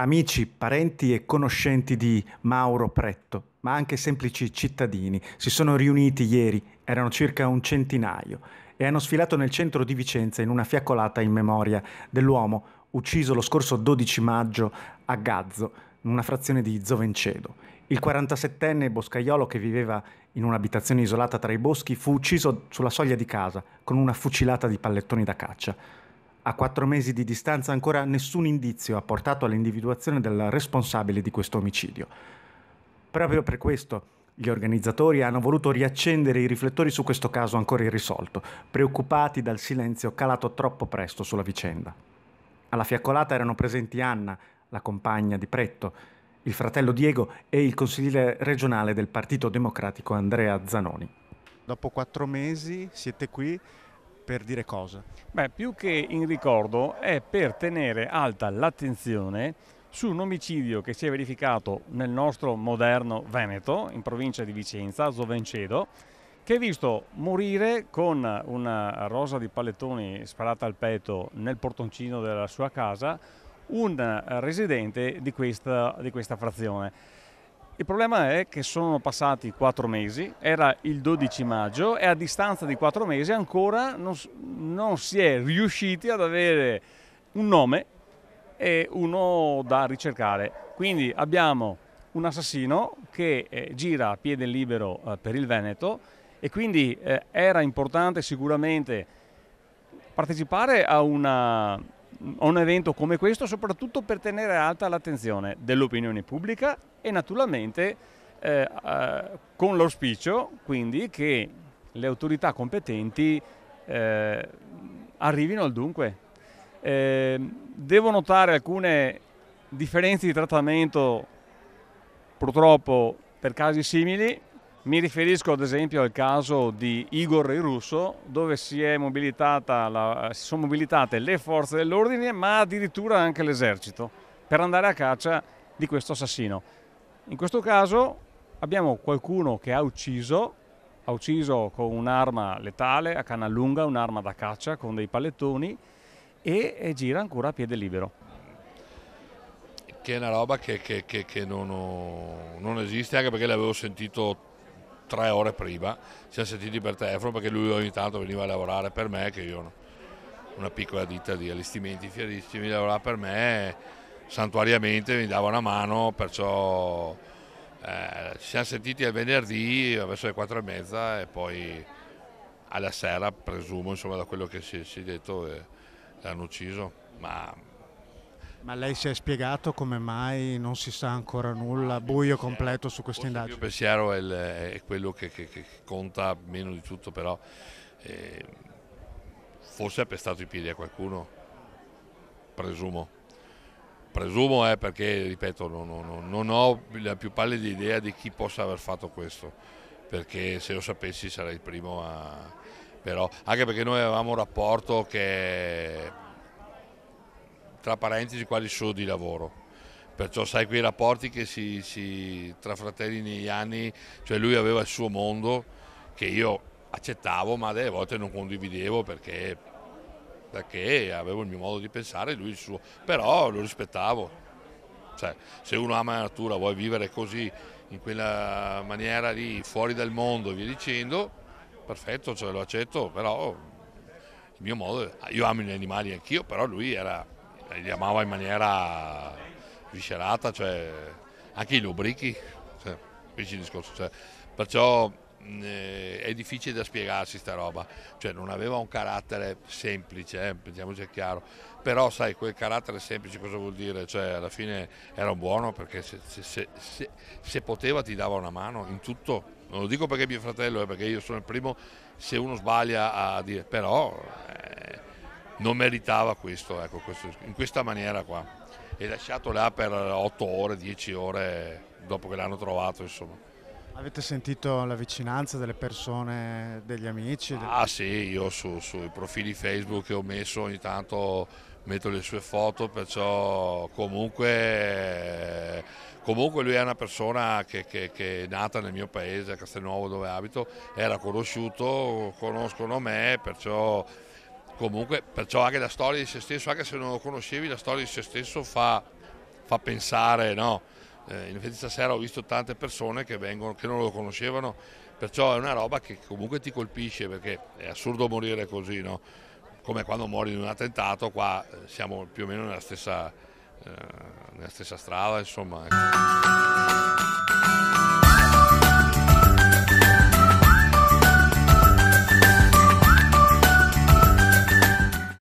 amici, parenti e conoscenti di Mauro Pretto, ma anche semplici cittadini, si sono riuniti ieri, erano circa un centinaio, e hanno sfilato nel centro di Vicenza in una fiaccolata in memoria dell'uomo ucciso lo scorso 12 maggio a Gazzo, in una frazione di Zovencedo. Il 47enne boscaiolo che viveva in un'abitazione isolata tra i boschi fu ucciso sulla soglia di casa con una fucilata di pallettoni da caccia. A quattro mesi di distanza ancora nessun indizio ha portato all'individuazione del responsabile di questo omicidio. Proprio per questo gli organizzatori hanno voluto riaccendere i riflettori su questo caso ancora irrisolto, preoccupati dal silenzio calato troppo presto sulla vicenda. Alla fiaccolata erano presenti Anna, la compagna di Pretto, il fratello Diego e il consigliere regionale del Partito Democratico Andrea Zanoni. Dopo quattro mesi siete qui per dire cosa? Beh, più che in ricordo è per tenere alta l'attenzione su un omicidio che si è verificato nel nostro moderno Veneto, in provincia di Vicenza, a Zovencedo, che ha visto morire con una rosa di pallettoni sparata al petto nel portoncino della sua casa un residente di questa, di questa frazione. Il problema è che sono passati quattro mesi, era il 12 maggio e a distanza di quattro mesi ancora non, non si è riusciti ad avere un nome e uno da ricercare. Quindi abbiamo un assassino che eh, gira a piede libero eh, per il Veneto e quindi eh, era importante sicuramente partecipare a una un evento come questo soprattutto per tenere alta l'attenzione dell'opinione pubblica e naturalmente eh, eh, con l'auspicio quindi che le autorità competenti eh, arrivino al dunque. Ehm, devo notare alcune differenze di trattamento purtroppo per casi simili mi riferisco ad esempio al caso di Igor il Russo, dove si, la, eh, si sono mobilitate le forze dell'ordine, ma addirittura anche l'esercito, per andare a caccia di questo assassino. In questo caso abbiamo qualcuno che ha ucciso, ha ucciso con un'arma letale, a canna lunga, un'arma da caccia con dei pallettoni e, e gira ancora a piede libero che è una roba che, che, che, che non, non, esiste, anche perché l'avevo sentito tre ore prima, ci siamo sentiti per telefono perché lui ogni tanto veniva a lavorare per me, che io una piccola ditta di allestimenti fieristici, lavorava per me santuariamente, mi dava una mano, perciò eh, ci siamo sentiti il venerdì verso le quattro e mezza e poi alla sera, presumo insomma da quello che si, si è detto, eh, l'hanno ucciso. Ma ma lei si è spiegato come mai non si sa ancora nulla, ah, buio completo su questa indagine? Il mio pensiero è, il, è quello che, che, che, conta meno di tutto, però eh, forse ha pestato i piedi a qualcuno, presumo. Presumo è eh, perché, ripeto, non, non, non ho la più pallida idea di chi possa aver fatto questo, perché se lo sapessi sarei il primo a... Però, anche perché noi avevamo un rapporto che tra parentesi quasi solo di lavoro. Perciò sai quei rapporti che si, si, tra fratelli negli anni, cioè lui aveva il suo mondo che io accettavo ma delle volte non condividevo perché, perché avevo il mio modo di pensare e lui il suo, però lo rispettavo. Cioè, se uno ama la natura, vuoi vivere così, in quella maniera lì, fuori dal mondo e via dicendo, perfetto, cioè lo accetto, però il mio modo, io amo gli animali anch'io, però lui era eh, li amava in maniera viscerata, cioè, anche i lubrichi, cioè, discorso, cioè, perciò eh, è difficile da spiegarsi sta roba, cioè, non aveva un carattere semplice, eh, pensiamoci è chiaro, però sai quel carattere semplice cosa vuol dire, cioè, alla fine era buono perché se, se, se, se poteva ti dava una mano in tutto, non lo dico perché è mio fratello, è eh, perché io sono il primo se uno sbaglia a dire, però... Eh, non meritava questo, ecco, questo, in questa maniera qua. E lasciato là per 8 ore, 10 ore dopo che l'hanno trovato, insomma. Avete sentito la vicinanza delle persone, degli amici? Ah sì, io su, sui profili Facebook che ho messo ogni tanto metto le sue foto, perciò comunque, comunque lui è una persona che, che, che, è nata nel mio paese, a Castelnuovo dove abito, era conosciuto, conoscono me, perciò comunque perciò anche la storia di se stesso, anche se non lo conoscevi, la storia di se stesso fa, fa pensare, no? Eh, in effetti stasera ho visto tante persone che, vengono, che non lo conoscevano, perciò è una roba che comunque ti colpisce perché è assurdo morire così, no? come quando muori in un attentato, qua eh, siamo più o meno nella stessa, eh, nella stessa strada. Insomma. Ecco.